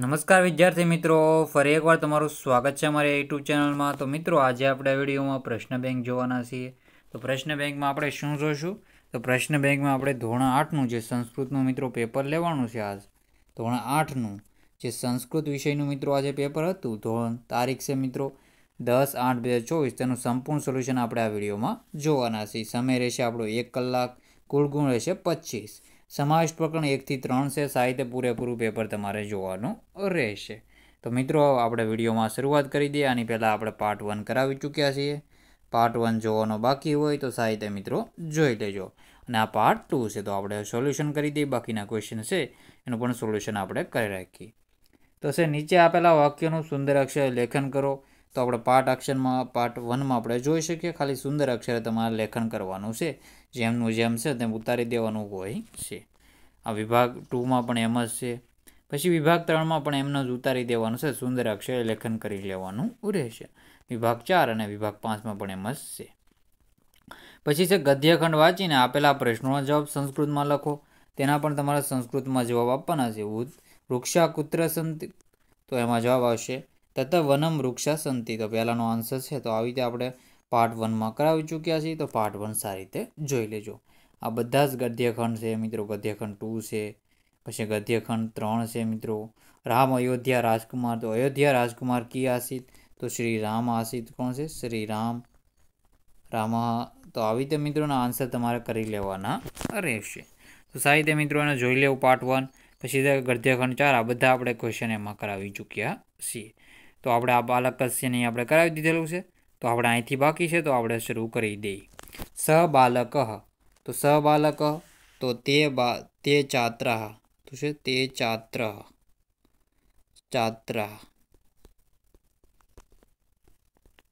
નમસ્કાર વિદ્યાર્થી મિત્રો ફરી એકવાર તમારું સ્વાગત છે અમારી યુટ્યુબ ચેનલમાં તો મિત્રો આજે આપણે વિડીયોમાં પ્રશ્ન બેંક જોવાના છીએ તો પ્રશ્ન બેંકમાં આપણે શું જોઈશું તો પ્રશ્ન બેંકમાં આપણે ધોરણ આઠનું જે સંસ્કૃતનું મિત્રો પેપર લેવાનું છે આજ ધોરણ આઠનું જે સંસ્કૃત વિષયનું મિત્રો આજે પેપર હતું ધોરણ તારીખ છે મિત્રો દસ આઠ બે હજાર ચોવીસ તેનું સંપૂર્ણ સોલ્યુશન આપણે આ વિડીયોમાં જોવાના છીએ સમય રહેશે આપણો એક કલાક કુલ ગુણ રહેશે પચીસ સમાવિષ્ટ પ્રકરણ એકથી ત્રણ છે સાહિત્ય પૂરેપૂરું પેપર તમારે જોવાનું રહેશે તો મિત્રો આપણે વિડીયોમાં શરૂઆત કરી દઈએ આની પહેલાં આપણે પાર્ટ વન કરાવી ચૂક્યા છીએ પાર્ટ વન જોવાનો બાકી હોય તો સાહિત્ય મિત્રો જોઈ લેજો અને આ પાર્ટ ટુ છે તો આપણે સોલ્યુશન કરી દઈએ બાકીના ક્વેશ્ચન છે એનું પણ સોલ્યુશન આપણે કરી રાખીએ તો છે નીચે આપેલા વાક્યોનું સુંદર અક્ષર લેખન કરો તો આપણે પાર્ટ અક્ષરમાં પાર્ટ વનમાં આપણે જોઈ શકીએ ખાલી સુંદર અક્ષરે તમારે લેખન કરવાનું છે જેમનું જેમ છે તેમ ઉતારી દેવાનું હોય છે આ વિભાગ ટુમાં પણ એમ જ છે પછી વિભાગ ત્રણમાં પણ એમને જ ઉતારી દેવાનું છે સુંદર અક્ષરે લેખન કરી લેવાનું રહેશે વિભાગ ચાર અને વિભાગ પાંચમાં પણ એમ જ છે પછી છે ગદ્યખંડ વાંચીને આપેલા પ્રશ્નોનો જવાબ સંસ્કૃતમાં લખો તેના પણ તમારે સંસ્કૃતમાં જવાબ આપવાના છે વૃક્ષા કુત્ર સંત તો એમાં જવાબ આવશે તથા વનમ વૃક્ષા સંતિ તો પહેલાંનો આન્સર છે તો આવી રીતે આપણે પાર્ટ વનમાં કરાવી ચૂક્યા છીએ તો પાર્ટ વન સારી રીતે જોઈ લેજો આ બધા જ ગદ્યખંડ છે મિત્રો ગદ્યખંડ ટુ છે પછી ગદ્યખંડ ત્રણ છે મિત્રો રામ અયોધ્યા રાજકુમાર તો અયોધ્યા રાજકુમાર કી આસિત તો શ્રી રામ આસિત કોણ છે શ્રી રામ રામા તો આવી રીતે મિત્રોના આન્સર તમારે કરી લેવાના રહેશે તો સારી રીતે મિત્રો એને જોઈ લેવું પાર્ટ વન પછી ગદ્યખંડ ચાર આ બધા આપણે ક્વેશ્ચન એમાં કરાવી ચૂક્યા છીએ તો આપણે આ બાલકસ્ય ની આપણે કરાવી દીધેલું છે તો આપણે અહીંથી બાકી છે તો આપણે શરૂ કરી દે સ બાલક તો સ બાલક તો તે તેાત્રા તસે તેાત્રાાત્રા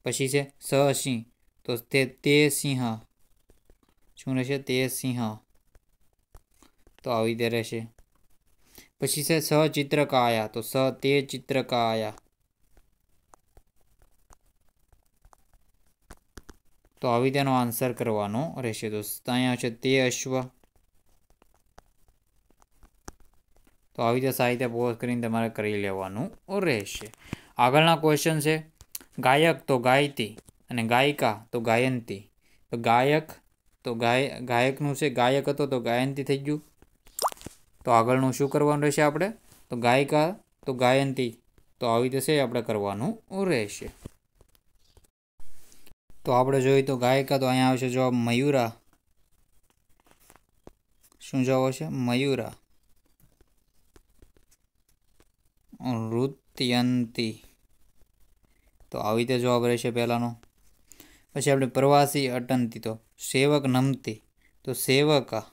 પછી છે સ シ તો તે તે સિહ છુને છે તે સિહ તો આવી દે રહેશે પછી છે સ ચિત્રકાયા તો સ તે ચિત્રકાયા તો આવી તેનો આન્સર કરવાનો રહેશે દોસ્ત અહીંયા છે તે અશ્વ તો આવી રીતે સાહિત્ય પોઝ કરીને તમારે કરી લેવાનું રહેશે આગળના ક્વેશ્ચન છે ગાયક તો ગાયતી અને ગાયિકા તો ગાયંતી તો ગાયક તો ગાય ગાયકનું છે ગાયક હતો તો ગાયંતી થઈ ગયું તો આગળનું શું કરવાનું રહેશે આપણે તો ગાયિકા તો ગાયંતી તો આવી રીતે છે આપણે કરવાનું રહેશે તો આપણે જોઈએ તો ગાયિકા તો અહીંયા આવશે જવાબ મયુરા શું જવાબ આવશે મયુરા નૃત્યંતી તો આવી રીતે જવાબ રહેશે પહેલાંનો પછી આપણે પ્રવાસી અટંતી તો સેવક નમતી તો સેવકા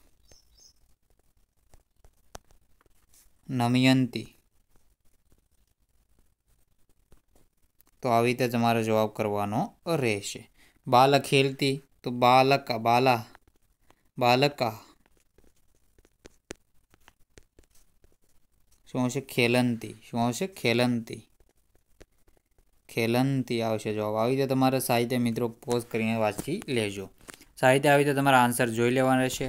નમયંતી તો આવી રીતે તમારો જવાબ કરવાનો રહેશે बालक खेलती तो बालक अबला बालक का शोम से खेलंती शोम से खेलंती खेलंती आवश्यक जो आवी तो तुम्हारे सहायता मित्रों पोज કરીને વાસ્તી લેજો सहायता आवी तो तुम्हारा आंसर જોઈ લેવાનો છે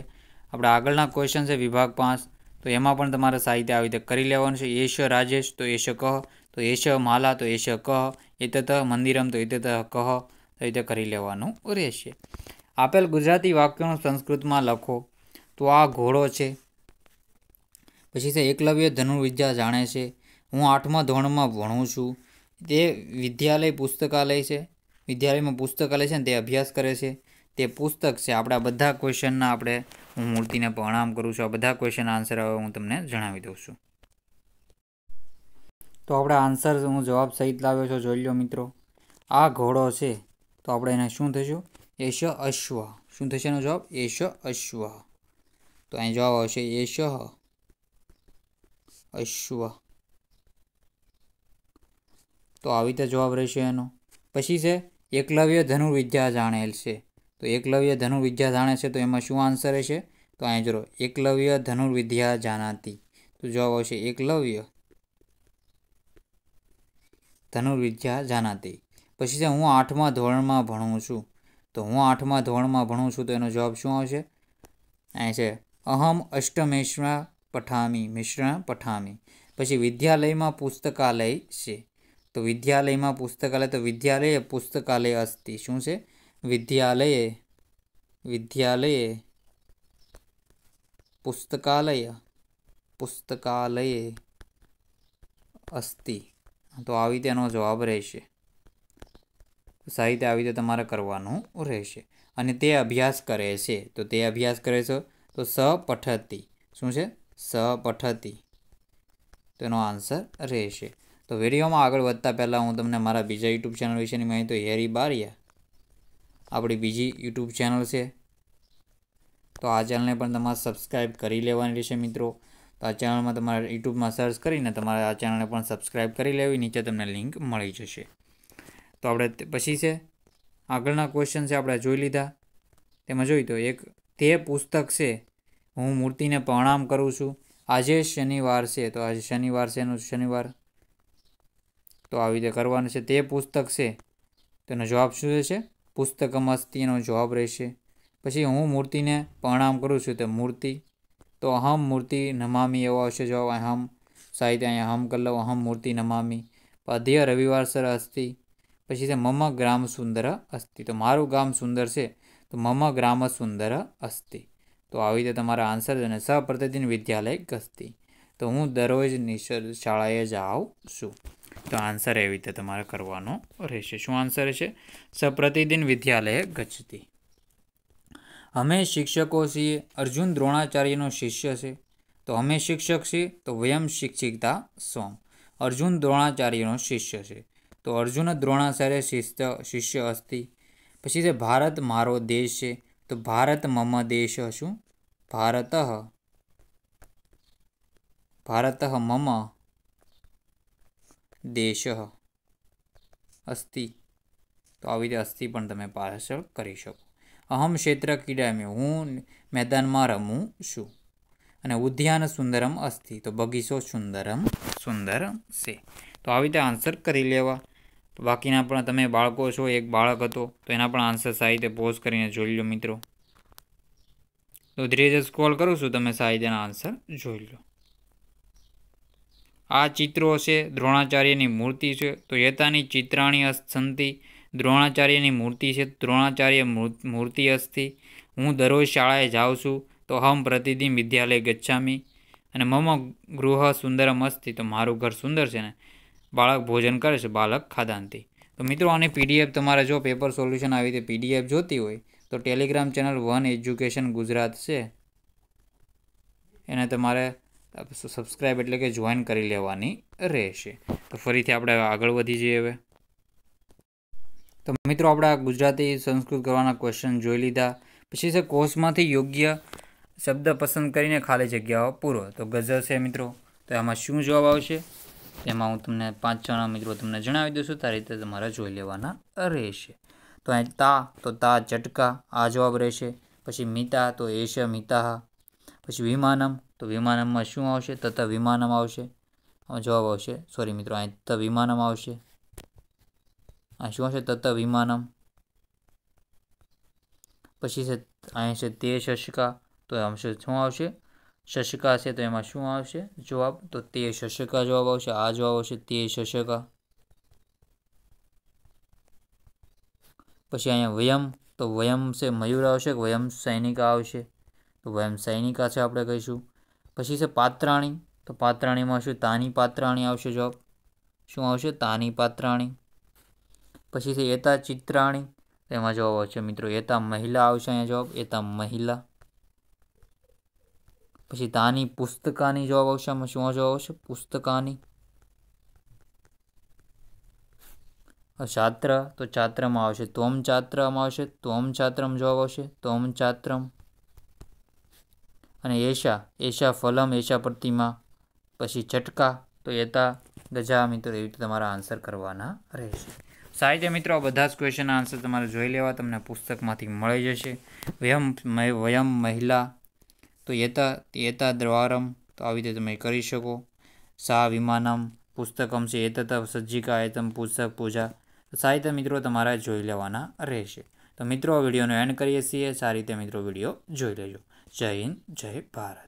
આપણે આગળના ક્વેશ્ચન છે વિભાગ 5 તો એમાં પણ તમારે સાહિત્ય આવી તો કરી લેવાનો છે યશો રાજેશ તો યશો કહ તો યશો માલા તો યશો કહ ઇતત મંદિરમ તો ઇતત કહ રીતે કરી લેવાનું રહેશે આપેલ ગુજરાતી વાક્યોનું સંસ્કૃતમાં લખો તો આ ઘોડો છે પછી તે એકલવ્ય ધનુર્વિદ્યા જાણે છે હું આઠમા ધોરણમાં ભણું છું તે વિદ્યાલય પુસ્તકાલય છે વિદ્યાલયમાં પુસ્તકાલય છે ને તે અભ્યાસ કરે છે તે પુસ્તક છે આપણા બધા ક્વેશ્ચનના આપણે હું મૂર્તિને પ્રણામ કરું છું આ બધા ક્વેશ્ચન આન્સર હવે હું તમને જણાવી દઉં છું તો આપણા આન્સર હું જવાબ સહિત લાવ્યો છું જોઈ લો મિત્રો આ ઘોડો છે તો આપણે એને શું થશું એશ અશ્વ શું થશે એનો જવાબ એશ અશ્વ તો અહીં જવાબ આવશે એશ અશ્વ તો આવી રીતે જવાબ રહેશે એનો પછી છે એકલવ્ય ધનુર્વિદ્યા જાણેલ છે તો એકલવ્ય ધનુર્વિદ્યા જાણે છે તો એમાં શું આન્સર હશે તો અહીં જરો એકલવ્ય ધનુર્વિદ્યા જાણાતી તો જવાબ આવશે એકલવ્ય ધનુર્વિદ્યા જાણાતી પછી છે હું આઠમા ધોરણમાં ભણું છું તો હું આઠમા ધોરણમાં ભણું છું તો એનો જવાબ શું આવશે અહીં છે અહમ અષ્ટમેશ્વરા પઠામી મિશ્રણ પઠામી પછી વિદ્યાલયમાં પુસ્તકાલય છે તો વિદ્યાલયમાં પુસ્તકાલય તો વિદ્યાલયે પુસ્તકાલય અસ્તિ શું છે વિદ્યાલયે વિદ્યાલયે પુસ્તકાલય પુસ્તકાલયે અસ્તિ તો આવી તેનો જવાબ રહેશે સાહિત્ય આવી રીતે તમારે કરવાનું રહેશે અને તે અભ્યાસ કરે છે તો તે અભ્યાસ કરે છે તો સ સપઠતી શું છે સ પઠતી તેનો આન્સર રહેશે તો વિડીયોમાં આગળ વધતા પહેલાં હું તમને મારા બીજા યુટ્યુબ ચેનલ વિશેની માહિતી હેરી બારિયા આપણી બીજી યુટ્યુબ ચેનલ છે તો આ ચેનલને પણ તમારે સબસ્ક્રાઈબ કરી લેવાની રહેશે મિત્રો તો આ ચેનલમાં તમારે યુટ્યુબમાં સર્ચ કરીને તમારે આ ચેનલને પણ સબસ્ક્રાઈબ કરી લેવી નીચે તમને લિંક મળી જશે તો આપણે પછી છે આગળના ક્વેશ્ચન છે આપણે જોઈ લીધા તેમાં જોઈ તો એક તે પુસ્તક છે હું મૂર્તિને પ્રણામ કરું છું આજે શનિવાર છે તો આજે શનિવાર છે એનું શનિવાર તો આવી રીતે કરવાનું છે તે પુસ્તક છે તેનો જવાબ શું રહેશે પુસ્તકમ અસ્તિ એનો જવાબ રહેશે પછી હું મૂર્તિને પ્રણામ કરું છું તે મૂર્તિ તો અહમ મૂર્તિ નમામી એવો આવશે જવાબ અહમ સાહિત્ય અહીંયા હમ કલ્લવ અહમ મૂર્તિ નમામી અધ્ય રવિવાર સર અસ્તિ પછી છે મમ ગ્રામ સુંદર અસ્તિ તો મારું ગામ સુંદર છે તો મમ ગ્રામ સુંદર અસ્તિ તો આવી રીતે તમારા આન્સર અને સપ્રતિદિન વિદ્યાલય ગસ્તી તો હું દરરોજ નિશર શાળાએ જ આવું છું તો આન્સર એવી રીતે તમારે કરવાનો રહેશે શું આન્સર છે સપ્રતિદિન વિદ્યાલય ગચતી અમે શિક્ષકો છીએ અર્જુન દ્રોણાચાર્યનો શિષ્ય છે તો અમે શિક્ષક છીએ તો વયમ શિક્ષિકતા સોમ અર્જુન દ્રોણાચાર્યનો શિષ્ય છે તો અર્જુન દ્રોણાચાર્ય શિષ્ય શિષ્ય અસ્તિ પછી છે ભારત મારો દેશ છે તો ભારત મમ દેશ શું ભારત ભારત મમ દેશ અસ્તિ તો આવી રીતે અસ્થિ પણ તમે પાર્સલ કરી શકો અહમ ક્ષેત્ર ક્રીડામી હું મેદાનમાં રમું છું અને ઉદ્યાન સુંદરમ અસ્થિ તો બગીચો સુંદરમ સુંદરમ છે તો આવી રીતે આન્સર કરી લેવા બાકીના પણ તમે બાળકો છો એક બાળક હતો તો એના પણ આન્સર સાહિત્ય રીતે પોઝ કરીને જોઈ લો મિત્રો તો ધીરે ધીરે સ્ક્રોલ કરું છું તમે સાહિત્યના આન્સર જોઈ લો આ ચિત્રો છે દ્રોણાચાર્યની મૂર્તિ છે તો યતાની ચિત્રાણી અસ્થિ દ્રોણાચાર્યની મૂર્તિ છે દ્રોણાચાર્ય મૂર્તિ અસ્થિ હું દરરોજ શાળાએ જાઉં છું તો હમ પ્રતિદિન વિદ્યાલય ગચ્છામી અને મમ ગૃહ સુંદરમ અસ્થિ તો મારું ઘર સુંદર છે ને બાળક ભોજન કરે છે બાળક ખાધાંતિ તો મિત્રો આની પીડીએફ તમારે જો પેપર સોલ્યુશન આવી રીતે પીડીએફ જોતી હોય તો Telegram channel one education Gujarat છે એને તમારે સબસ્ક્રાઈબ એટલે કે જોઈન કરી લેવાની રહેશે તો ફરીથી આપણે આગળ વધી જઈએ હવે તો મિત્રો આપણા ગુજરાતી સંસ્કૃત કરવાના ક્વેશ્ચન જોઈ લીધા પછી છે કોષમાંથી યોગ્ય શબ્દ પસંદ કરીને ખાલી જગ્યાઓ પૂરો તો ગઝલ છે મિત્રો તો આમાં શું જવાબ આવશે એમાં હું તમને પાંચ જણા મિત્રો તમને જણાવી દઉં છું તારી રીતે તમારે જોઈ લેવાના રહેશે તો અહીં તા તો તા ઝટકા આ જવાબ રહેશે પછી મિતા તો એશ મિતા પછી વિમાનમ તો વિમાનમમાં શું આવશે તથા વિમાનમ આવશે જવાબ આવશે સોરી મિત્રો અહીં ત વિમાનમ આવશે આ શું આવશે તત્ત વિમાનમ પછી છે અહીં છે તે શશકા તો આમ શું આવશે शशिका से तो एम आशु આવશે જવાબ તો તે શશિકા જવાબ આવશે આ જવાબ આવશે તે શશિકા પછી અયા વયમ તો વયમ સે મયુર આવશે કે વયમ સૈનિકા આવશે તો વયમ સૈનિકા છે આપણે કહીશું પછી છે પાત્રાણી તો પાત્રાણી માં શું તાની પાત્રાણી આવશે જવાબ શું આવશે તાની પાત્રાણી પછી છે એતા ચિત્રાણી એમાં જવાબ આવશે મિત્રો એતા મહિલા આવશે આ જવાબ એતા મહિલા પછી તાની પુસ્તકાની જવાબ આવશે આમાં શું જવાબ આવશે પુસ્તકાની છાત્ર તો ચાત્રમાં આવશે તોમ ચાત્રમાં આવશે તોમ ચાત્રમ જવાબ આવશે તોમ ચાત્રમ અને એશા એશા ફલમ એશા પ્રતિમા પછી ચટકા તો એતા ગજા મિત્રો એવી રીતે તમારા આન્સર કરવાના રહેશે સાહિત્ય મિત્રો આ બધા જ ક્વેશ્ચનના આન્સર તમારે જોઈ લેવા તમને પુસ્તકમાંથી મળી જશે વ્યમ વયમ મહિલા તો યતા યતા દ્વારમ તો આવી રીતે તમે કરી શકો સા વિમાનમ પુસ્તકમ છે એતત સજ્જિકા એતમ પુસ્તક પૂજા સાહિત્ય મિત્રો તમારા જોઈ લેવાના રહેશે તો મિત્રો વિડીયોનો એન્ડ કરીએ છીએ સારી રીતે મિત્રો વિડીયો જોઈ લેજો જય હિન્દ જય ભારત